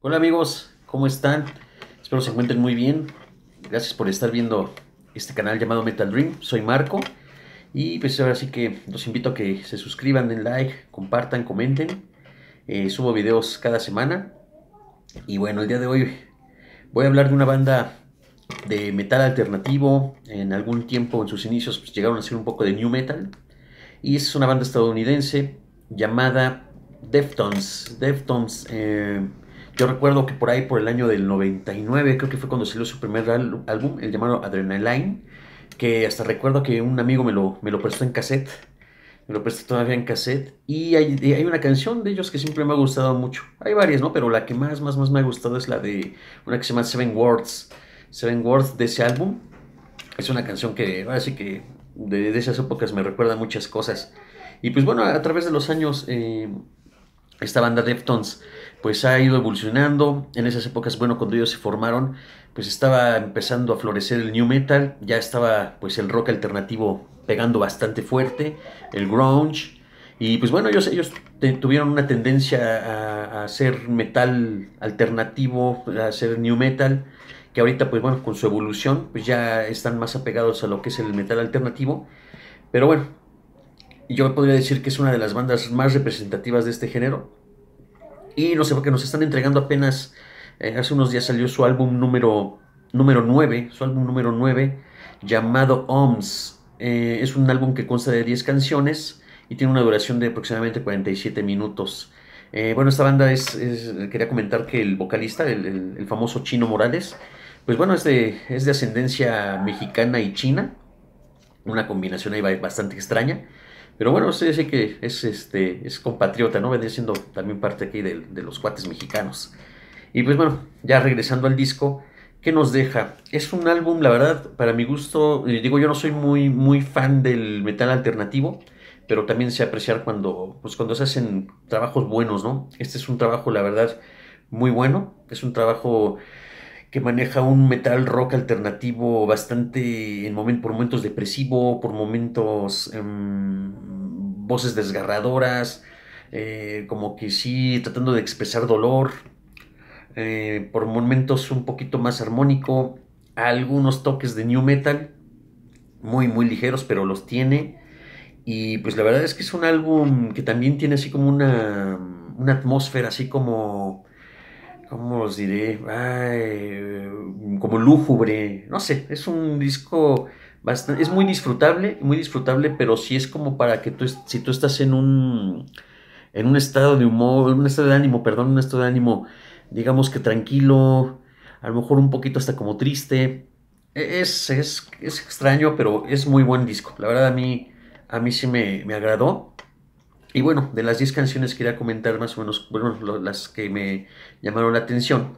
Hola amigos, ¿cómo están? Espero se encuentren muy bien. Gracias por estar viendo este canal llamado Metal Dream. Soy Marco y pues ahora sí que los invito a que se suscriban, den like, compartan, comenten. Eh, subo videos cada semana. Y bueno, el día de hoy voy a hablar de una banda de metal alternativo. En algún tiempo, en sus inicios, pues, llegaron a ser un poco de new metal. Y es una banda estadounidense llamada Deftones. Deftones... Eh, yo recuerdo que por ahí, por el año del 99, creo que fue cuando salió su primer álbum, el llamado Adrenaline, que hasta recuerdo que un amigo me lo, me lo prestó en cassette, me lo prestó todavía en cassette, y hay, una canción de ellos que siempre me ha gustado mucho. Hay varias, ¿no? Pero la que más, más, más me ha gustado es la de una que se llama Seven Words, Seven Words de ese álbum. Es una canción que, así que de, esas épocas me recuerda muchas cosas. Y pues bueno, a través de los años... Eh, esta banda Deftones pues ha ido evolucionando. En esas épocas, bueno, cuando ellos se formaron, pues estaba empezando a florecer el new metal, ya estaba pues el rock alternativo pegando bastante fuerte, el grunge. Y pues bueno, ellos, tuvieron una tendencia a, a, hacer metal alternativo, a hacer new metal, que ahorita pues bueno, con su evolución, pues ya están más apegados a lo que es el metal alternativo. Pero bueno, yo podría decir que es una de las bandas más representativas de este género. Y no sé, porque nos están entregando apenas, eh, hace unos días salió su álbum número, número 9, su álbum número 9, llamado OMS. Eh, es un álbum que consta de 10 canciones y tiene una duración de aproximadamente 47 minutos. Eh, bueno, esta banda es, quería comentar que el vocalista, el, famoso Chino Morales, pues bueno, es es de ascendencia mexicana y china, una combinación ahí bastante extraña. Pero bueno, usted dice que es, este, es compatriota, ¿no? Vendría siendo también parte aquí de, los cuates mexicanos. Y pues bueno, ya regresando al disco, ¿qué nos deja? Es un álbum, la verdad, para mi gusto, eh, digo, yo no soy muy, muy fan del metal alternativo, pero también sé apreciar cuando, pues cuando se hacen trabajos buenos, ¿no? Este es un trabajo, la verdad, muy bueno. Es un trabajo que maneja un metal rock alternativo bastante, en por momentos depresivo, por momentos em, voces desgarradoras, eh, como que sí, tratando de expresar dolor, eh, por momentos un poquito más armónico, algunos toques de new metal, muy, muy ligeros, pero los tiene. Y pues la verdad es que es un álbum que también tiene así como una, una atmósfera, así como ¿cómo os diré? como lúgubre, no sé, es un disco bastante, es muy disfrutable, muy disfrutable, pero sí es como para que tú, si tú estás en un, en un estado de humor, un estado de ánimo, perdón, un estado de ánimo, digamos que tranquilo, a lo mejor un poquito hasta como triste, e-, es, extraño, pero es muy buen disco, la verdad a mí, a mí sí me, me agradó. Y bueno, de las 10 canciones quería comentar más o menos, bueno, las que me llamaron la atención,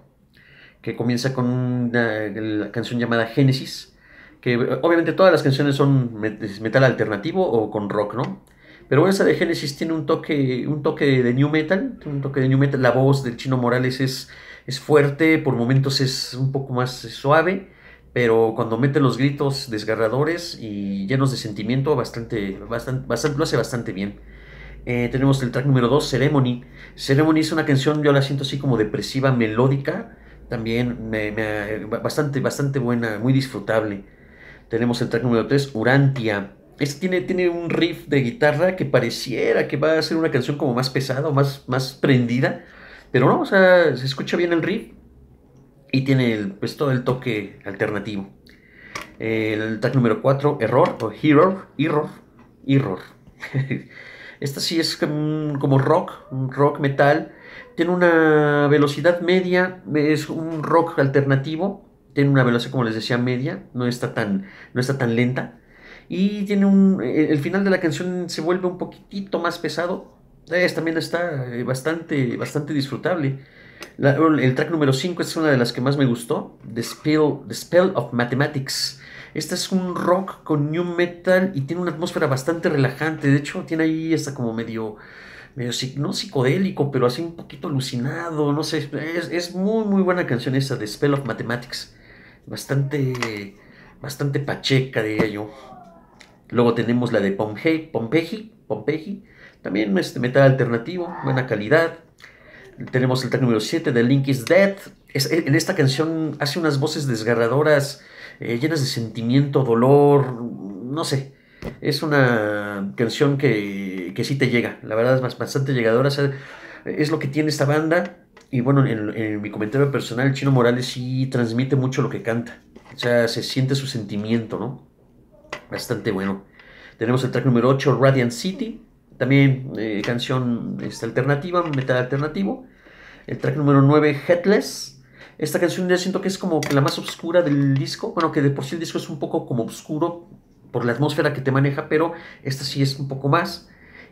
que comienza con una, la canción llamada Génesis, que eh, obviamente todas las canciones son metal alternativo o con rock, ¿no? Pero esa de Génesis tiene un toque, un toque de new metal, un toque de new metal, la voz del Chino Morales es, fuerte, por momentos es un poco más suave, pero cuando mete los gritos desgarradores y llenos de sentimiento, bastante, bastante lo hace bastante bien. Eh, tenemos el track número 2, Ceremony. Ceremony es una canción, yo la siento así como depresiva, melódica, también bastante, bastante buena, muy disfrutable. Tenemos el track número 3, Urantia. es este tiene, tiene un riff de guitarra que pareciera que va a ser una canción como más pesada más, más prendida, pero no, o sea, se escucha bien el riff y tiene el, pues, todo el toque alternativo. El track número 4, Error o Hero, Error. error. Esta sí es como rock, rock metal. Tiene una velocidad media, es un rock alternativo. Tiene una velocidad, como les decía, media, no está tan, no está tan lenta. Y tiene un. El final de la canción se vuelve un poquitito más pesado. Es, también está eh, bastante, bastante disfrutable. el track número 5 es una de las que más me gustó: The Spell of Mathematics. Este es un rock con new metal y tiene una atmósfera bastante relajante. De hecho, tiene ahí hasta como medio, medio no psicodélico, pero así un poquito alucinado. No sé, es, muy, muy buena canción esa de Spell of Mathematics. Bastante, bastante pacheca, diría yo. Luego tenemos la de Pompeji, Pompeji, Pompeji. También este metal alternativo, buena calidad. Tenemos el track número 7 de Link is Dead. en esta canción hace unas voces desgarradoras eh, llenas de sentimiento, dolor, no sé. Es una canción que, que sí te llega, la verdad es bastante llegadora. es lo que tiene esta banda. Y bueno, en, mi comentario personal, Chino Morales sí transmite mucho lo que canta. O sea, se siente su sentimiento, ¿no? Bastante bueno. Tenemos el track número 8, Radiant City. También eh, canción esta alternativa, metal alternativo. El track número 9, Headless. Esta canción ya siento que es como la más oscura del disco. Bueno, que de por sí el disco es un poco como oscuro por la atmósfera que te maneja, pero esta sí es un poco más.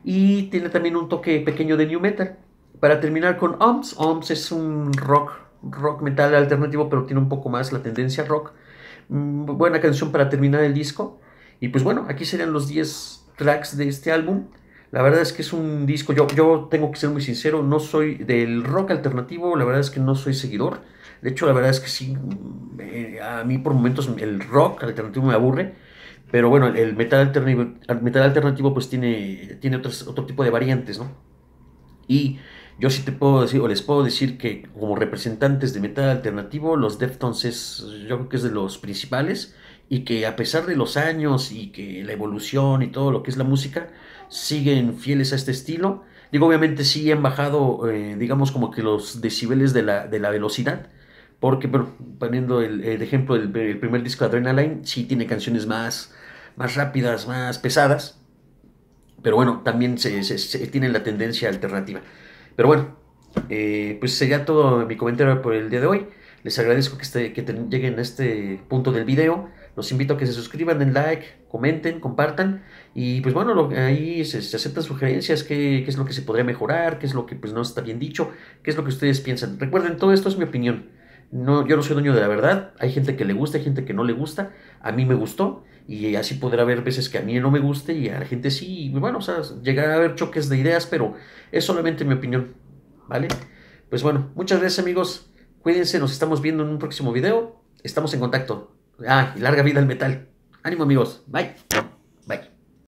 Y tiene también un toque pequeño de new metal. Para terminar con OMS, OMS es un rock, rock metal alternativo, pero tiene un poco más la tendencia rock. Mm, buena canción para terminar el disco. Y pues bueno, aquí serían los 10 tracks de este álbum. La verdad es que es un disco, yo, yo tengo que ser muy sincero, no soy del rock alternativo, la verdad es que no soy seguidor. De hecho, la verdad es que sí, a mí por momentos el rock alternativo me aburre, pero bueno, el metal alternativo, metal alternativo pues tiene, tiene otro tipo de variantes, ¿no? Y yo sí te puedo decir, o les puedo decir que como representantes de metal alternativo, los Deftones es, yo creo que es de los principales y que a pesar de los años y que la evolución y todo lo que es la música, siguen fieles a este estilo. Digo, obviamente sí han bajado, eh, digamos, como que los decibeles de la, velocidad, porque, bueno, poniendo el, ejemplo del primer disco de Adrenaline, sí tiene canciones más, más rápidas, más pesadas, pero bueno, también se, la tendencia alternativa. Pero bueno, eh, pues sería todo mi comentario por el día de hoy. Les agradezco que, que lleguen a este punto del video. Los invito a que se suscriban, den like, comenten, compartan. Y pues bueno, ahí se, aceptan sugerencias, qué, es lo que se podría mejorar, qué es lo que pues, no está bien dicho, qué es lo que ustedes piensan. Recuerden, todo esto es mi opinión. No, yo no soy dueño de la verdad. Hay gente que le gusta, hay gente que no le gusta. A mí me gustó. Y así podrá haber veces que a mí no me guste y a la gente sí. Y bueno, o sea, llegará a haber choques de ideas, pero es solamente mi opinión. ¿Vale? Pues bueno, muchas gracias amigos. Cuídense, nos estamos viendo en un próximo video. Estamos en contacto. Ah, y larga vida al metal. Ánimo amigos. Bye. Bye.